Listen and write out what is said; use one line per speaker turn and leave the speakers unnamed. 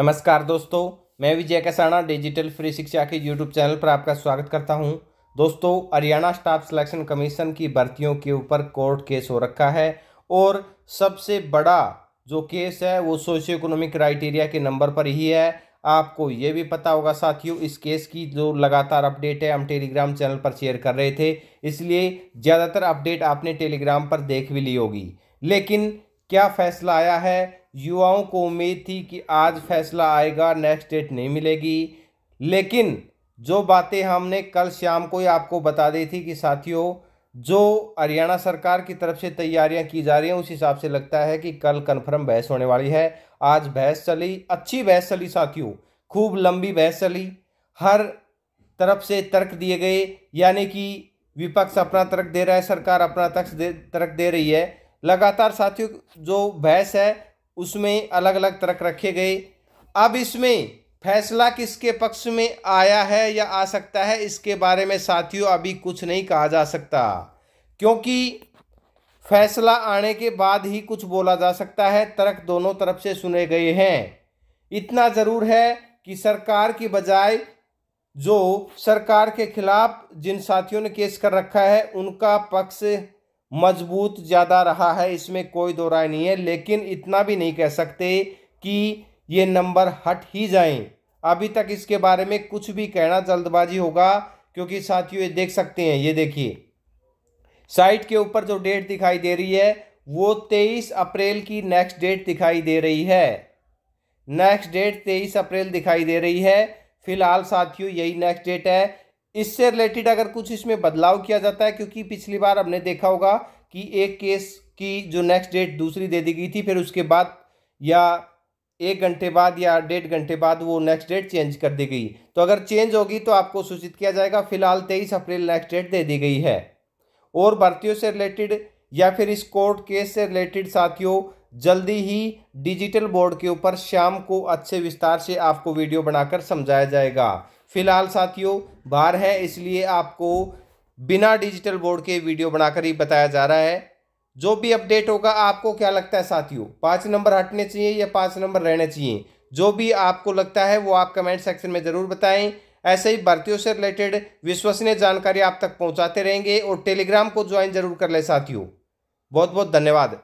नमस्कार दोस्तों मैं विजय कसाना डिजिटल फ्री शिक्षा के यूट्यूब चैनल पर आपका स्वागत करता हूं दोस्तों हरियाणा स्टाफ सिलेक्शन कमीशन की भर्तियों के ऊपर कोर्ट केस हो रखा है और सबसे बड़ा जो केस है वो सोशियो इकोनॉमिक क्राइटेरिया के नंबर पर ही है आपको ये भी पता होगा साथियों इस केस की जो लगातार अपडेट है हम टेलीग्राम चैनल पर शेयर कर रहे थे इसलिए ज़्यादातर अपडेट आपने टेलीग्राम पर देख भी ली होगी लेकिन क्या फैसला आया है युवाओं को उम्मीद थी कि आज फैसला आएगा नेक्स्ट डेट नहीं मिलेगी लेकिन जो बातें हमने कल शाम को ही आपको बता दी थी कि साथियों जो हरियाणा सरकार की तरफ से तैयारियां की जा रही हैं उस हिसाब से लगता है कि कल कन्फर्म बहस होने वाली है आज बहस चली अच्छी बहस चली साथियों खूब लंबी बहस चली हर तरफ से तर्क दिए गए यानी कि विपक्ष अपना तर्क दे रहा है सरकार अपना तर्क दे तर्क दे रही है लगातार साथियों जो बहस है उसमें अलग अलग तर्क रखे गए अब इसमें फैसला किसके पक्ष में आया है या आ सकता है इसके बारे में साथियों अभी कुछ नहीं कहा जा सकता क्योंकि फैसला आने के बाद ही कुछ बोला जा सकता है तर्क दोनों तरफ से सुने गए हैं इतना ज़रूर है कि सरकार की बजाय जो सरकार के खिलाफ जिन साथियों ने केस कर रखा है उनका पक्ष मजबूत ज़्यादा रहा है इसमें कोई दो राय नहीं है लेकिन इतना भी नहीं कह सकते कि ये नंबर हट ही जाएं अभी तक इसके बारे में कुछ भी कहना जल्दबाजी होगा क्योंकि साथियों ये देख सकते हैं ये देखिए साइट के ऊपर जो डेट दिखाई दे रही है वो तेईस अप्रैल की नेक्स्ट डेट दिखाई दे रही है नेक्स्ट डेट तेईस अप्रैल दिखाई दे रही है फिलहाल साथियों यही नेक्स्ट डेट है इससे रिलेटेड अगर कुछ इसमें बदलाव किया जाता है क्योंकि पिछली बार हमने देखा होगा कि एक केस की जो नेक्स्ट डेट दूसरी दे दी गई थी फिर उसके बाद या एक घंटे बाद या डेढ़ घंटे बाद वो नेक्स्ट डेट चेंज कर दी गई तो अगर चेंज होगी तो आपको सूचित किया जाएगा फिलहाल तेईस अप्रैल नेक्स्ट डेट दे दी गई है और भर्तियों से रिलेटेड या फिर इस कोर्ट केस से रिलेटेड साथियों जल्दी ही डिजिटल बोर्ड के ऊपर शाम को अच्छे विस्तार से आपको वीडियो बनाकर समझाया जाएगा फिलहाल साथियों बाहर है इसलिए आपको बिना डिजिटल बोर्ड के वीडियो बनाकर ही बताया जा रहा है जो भी अपडेट होगा आपको क्या लगता है साथियों पाँच नंबर हटने चाहिए या पाँच नंबर रहने चाहिए जो भी आपको लगता है वो आप कमेंट सेक्शन में ज़रूर बताएं ऐसे ही भर्तियों से रिलेटेड विश्वसनीय जानकारी आप तक पहुंचाते रहेंगे और टेलीग्राम को ज्वाइन जरूर कर ले साथियों बहुत बहुत धन्यवाद